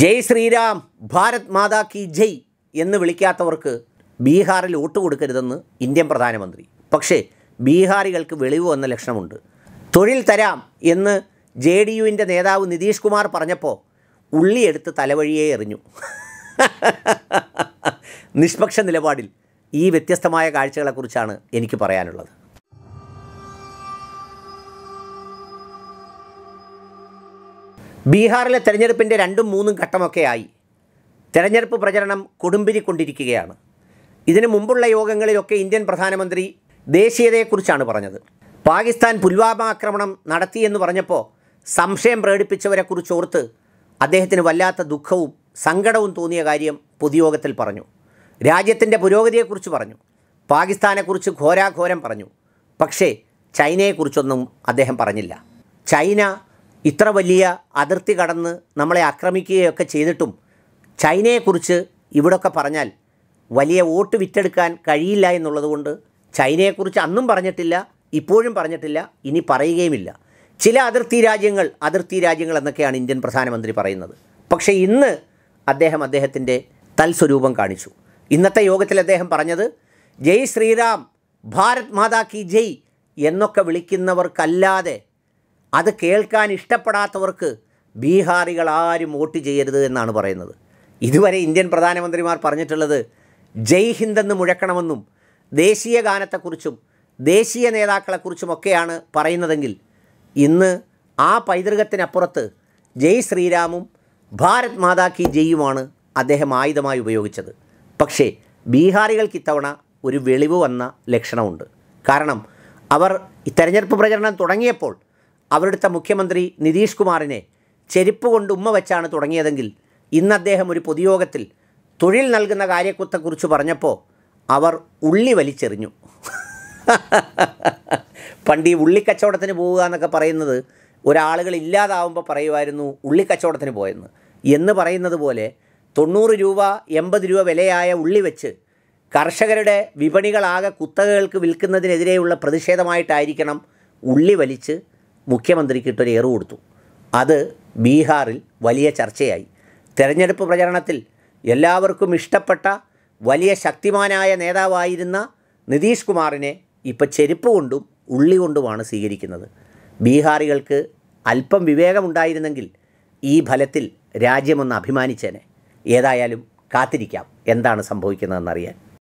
ജയ് ശ്രീരാം ഭാരത് മാതാ കി ജയ് എന്ന് വിളിക്കാത്തവർക്ക് ബീഹാറിൽ vote കൊടുക്കരുതെന്ന് Indian പ്രധാനമന്ത്രി പക്ഷേ ബീഹാറികൾക്ക് വെളിവ് വന്ന ലക്ഷണമുണ്ട് തൊഴിൽ തരാം എന്ന് ജെ ഡി യുവിൻ്റെ നേതാവ് നിതീഷ് കുമാർ പറഞ്ഞപ്പോൾ ഉള്ളിയെടുത്ത് തലവഴിയെ എറിഞ്ഞു നിഷ്പക്ഷ നിലപാടിൽ ഈ വ്യത്യസ്തമായ കാഴ്ചകളെക്കുറിച്ചാണ് എനിക്ക് പറയാനുള്ളത് ബീഹാറിലെ തെരഞ്ഞെടുപ്പിൻ്റെ രണ്ടും മൂന്നും ഘട്ടമൊക്കെ ആയി തെരഞ്ഞെടുപ്പ് പ്രചരണം കൊടുമ്പിരിക്കൊണ്ടിരിക്കുകയാണ് ഇതിനു മുമ്പുള്ള യോഗങ്ങളിലൊക്കെ ഇന്ത്യൻ പ്രധാനമന്ത്രി ദേശീയതയെക്കുറിച്ചാണ് പറഞ്ഞത് പാകിസ്ഥാൻ പുൽവാമ ആക്രമണം നടത്തിയെന്ന് പറഞ്ഞപ്പോൾ സംശയം പ്രകടിപ്പിച്ചവരെക്കുറിച്ച് ഓർത്ത് അദ്ദേഹത്തിന് വല്ലാത്ത ദുഃഖവും സങ്കടവും തോന്നിയ കാര്യം പൊതുയോഗത്തിൽ പറഞ്ഞു രാജ്യത്തിൻ്റെ പുരോഗതിയെക്കുറിച്ച് പറഞ്ഞു പാകിസ്ഥാനെക്കുറിച്ച് ഘോരാഘോരം പറഞ്ഞു പക്ഷേ ചൈനയെക്കുറിച്ചൊന്നും അദ്ദേഹം പറഞ്ഞില്ല ചൈന ഇത്ര വലിയ അതിർത്തി കടന്ന് നമ്മളെ ആക്രമിക്കുകയൊക്കെ ചെയ്തിട്ടും ചൈനയെക്കുറിച്ച് ഇവിടൊക്കെ പറഞ്ഞാൽ വലിയ വോട്ട് വിറ്റെടുക്കാൻ കഴിയില്ല എന്നുള്ളതുകൊണ്ട് ചൈനയെക്കുറിച്ച് അന്നും പറഞ്ഞിട്ടില്ല ഇപ്പോഴും പറഞ്ഞിട്ടില്ല ഇനി പറയുകയുമില്ല ചില അതിർത്തി രാജ്യങ്ങൾ അതിർത്തി രാജ്യങ്ങൾ എന്നൊക്കെയാണ് ഇന്ത്യൻ പ്രധാനമന്ത്രി പറയുന്നത് പക്ഷേ ഇന്ന് അദ്ദേഹം അദ്ദേഹത്തിൻ്റെ തൽസ്വരൂപം കാണിച്ചു ഇന്നത്തെ യോഗത്തിൽ അദ്ദേഹം പറഞ്ഞത് ജയ് ശ്രീറാം ഭാരത് മാതാ കി ജയ് എന്നൊക്കെ വിളിക്കുന്നവർക്കല്ലാതെ അത് കേൾക്കാൻ ഇഷ്ടപ്പെടാത്തവർക്ക് ബീഹാറികൾ ആരും വോട്ട് ചെയ്യരുത് എന്നാണ് പറയുന്നത് ഇതുവരെ ഇന്ത്യൻ പ്രധാനമന്ത്രിമാർ പറഞ്ഞിട്ടുള്ളത് ജയ് ഹിന്ദ് എന്ന് മുഴക്കണമെന്നും ദേശീയ ഗാനത്തെക്കുറിച്ചും ദേശീയ നേതാക്കളെക്കുറിച്ചുമൊക്കെയാണ് പറയുന്നതെങ്കിൽ ഇന്ന് ആ പൈതൃകത്തിനപ്പുറത്ത് ജയ് ശ്രീരാമും ഭാരത് മാതാ കി ജയുമാണ് അദ്ദേഹം ആയുധമായി ഉപയോഗിച്ചത് പക്ഷേ ബീഹാറികൾക്ക് ഇത്തവണ ഒരു വെളിവ് വന്ന ലക്ഷണമുണ്ട് കാരണം അവർ തെരഞ്ഞെടുപ്പ് പ്രചരണം തുടങ്ങിയപ്പോൾ അവിടുത്തെ മുഖ്യമന്ത്രി നിതീഷ് കുമാറിനെ ചെരുപ്പ് കൊണ്ട് ഉമ്മ വെച്ചാണ് തുടങ്ങിയതെങ്കിൽ ഇന്ന് അദ്ദേഹം ഒരു പൊതുയോഗത്തിൽ തൊഴിൽ നൽകുന്ന കാര്യത്തെക്കുറിച്ച് പറഞ്ഞപ്പോൾ അവർ ഉള്ളി വലിച്ചെറിഞ്ഞു പണ്ട് ഈ ഉള്ളിക്കച്ചവടത്തിന് പോവുക എന്നൊക്കെ പറയുന്നത് ഒരാളുകൾ ഇല്ലാതാവുമ്പോൾ പറയുമായിരുന്നു ഉള്ളിക്കച്ചവടത്തിന് പോയെന്ന് എന്ന് പറയുന്നത് പോലെ തൊണ്ണൂറ് രൂപ എൺപത് രൂപ വിലയായ ഉള്ളി വെച്ച് കർഷകരുടെ വിപണികളാകെ കുത്തകകൾക്ക് വിൽക്കുന്നതിനെതിരെയുള്ള പ്രതിഷേധമായിട്ടായിരിക്കണം ഉള്ളി വലിച്ച് ഇട്ടൊരു ഏറു കൊടുത്തു അത് ബീഹാറിൽ വലിയ ചർച്ചയായി തെരഞ്ഞെടുപ്പ് പ്രചരണത്തിൽ എല്ലാവർക്കും ഇഷ്ടപ്പെട്ട വലിയ ശക്തിമാനായ നേതാവായിരുന്ന നിതീഷ് കുമാറിനെ ഇപ്പം ചെരുപ്പ് കൊണ്ടും ഉള്ളി കൊണ്ടുമാണ് സ്വീകരിക്കുന്നത് ബീഹാറികൾക്ക് അല്പം വിവേകമുണ്ടായിരുന്നെങ്കിൽ ഈ ഫലത്തിൽ രാജ്യമൊന്ന് അഭിമാനിച്ചേനെ ഏതായാലും കാത്തിരിക്കാം എന്താണ് സംഭവിക്കുന്നതെന്നറിയാൻ